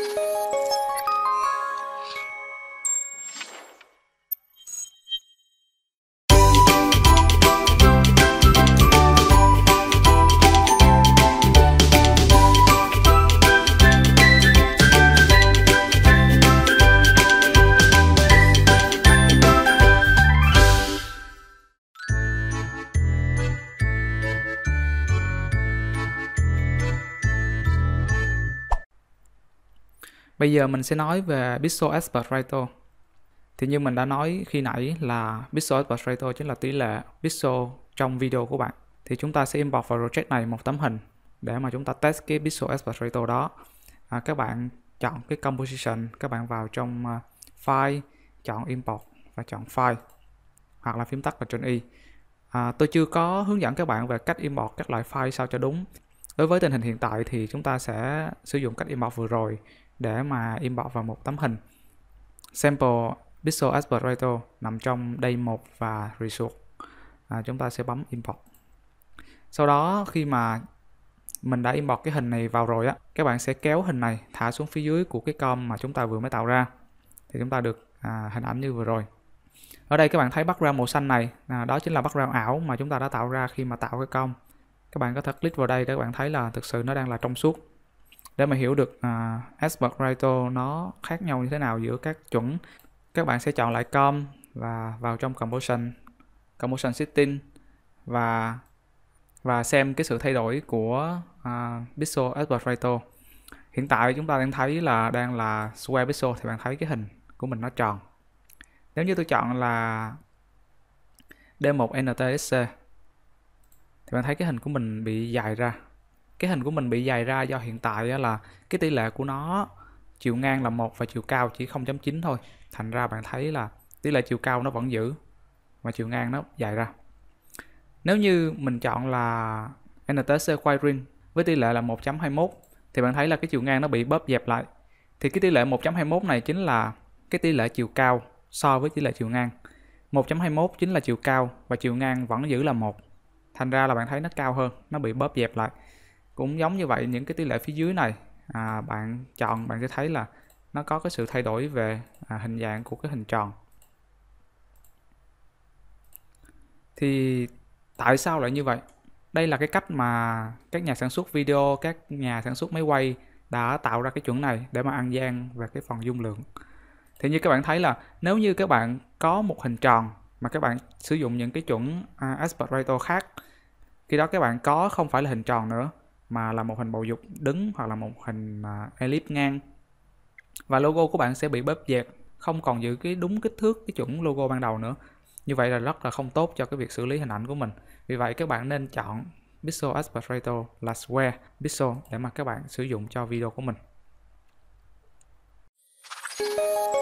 Thank you. Bây giờ mình sẽ nói về Pixel Aspect Thì như mình đã nói khi nãy là Pixel Aspect chính là tỷ lệ pixel trong video của bạn. Thì chúng ta sẽ import vào project này một tấm hình để mà chúng ta test cái Pixel Aspect đó. À, các bạn chọn cái composition, các bạn vào trong uh, file, chọn import và chọn file hoặc là phím tắt là trên y. À, tôi chưa có hướng dẫn các bạn về cách import các loại file sao cho đúng. Đối với tình hình hiện tại thì chúng ta sẽ sử dụng cách import vừa rồi để mà import vào một tấm hình. Sample Pixel Asperator nằm trong đây một và Result. À, chúng ta sẽ bấm import. Sau đó khi mà mình đã import cái hình này vào rồi á, các bạn sẽ kéo hình này thả xuống phía dưới của cái com mà chúng ta vừa mới tạo ra. Thì chúng ta được à, hình ảnh như vừa rồi. Ở đây các bạn thấy background màu xanh này, à, đó chính là background ảo mà chúng ta đã tạo ra khi mà tạo cái com. Các bạn có thể click vào đây để các bạn thấy là thực sự nó đang là trong suốt để mà hiểu được uh, à, Esperanto nó khác nhau như thế nào giữa các chuẩn các bạn sẽ chọn lại com và vào trong composition composition setting và và xem cái sự thay đổi của uh, pixel Esperanto hiện tại chúng ta đang thấy là đang là square pixel thì bạn thấy cái hình của mình nó tròn nếu như tôi chọn là D1 NTSC thì bạn thấy cái hình của mình bị dài ra cái hình của mình bị dày ra do hiện tại là cái tỷ lệ của nó chiều ngang là một và chiều cao chỉ 0.9 thôi thành ra bạn thấy là tỷ lệ chiều cao nó vẫn giữ mà chiều ngang nó dài ra nếu như mình chọn là NTSC Quadrin với tỷ lệ là 1.21 thì bạn thấy là cái chiều ngang nó bị bóp dẹp lại thì cái tỷ lệ 1.21 này chính là cái tỷ lệ chiều cao so với tỷ lệ chiều ngang 1.21 chính là chiều cao và chiều ngang vẫn giữ là một thành ra là bạn thấy nó cao hơn nó bị bóp dẹp lại cũng giống như vậy những cái tỷ lệ phía dưới này à, bạn chọn bạn sẽ thấy là nó có cái sự thay đổi về à, hình dạng của cái hình tròn thì tại sao lại như vậy đây là cái cách mà các nhà sản xuất video các nhà sản xuất máy quay đã tạo ra cái chuẩn này để mà ăn gian về cái phần dung lượng thì như các bạn thấy là nếu như các bạn có một hình tròn mà các bạn sử dụng những cái chuẩn à, aspect ratio khác khi đó các bạn có không phải là hình tròn nữa mà là một hình bầu dục đứng hoặc là một hình à, elip ngang và logo của bạn sẽ bị bóp dẹt không còn giữ cái đúng kích thước cái chuẩn logo ban đầu nữa như vậy là rất là không tốt cho cái việc xử lý hình ảnh của mình vì vậy các bạn nên chọn Pixel Asperator là Square Pixel để mà các bạn sử dụng cho video của mình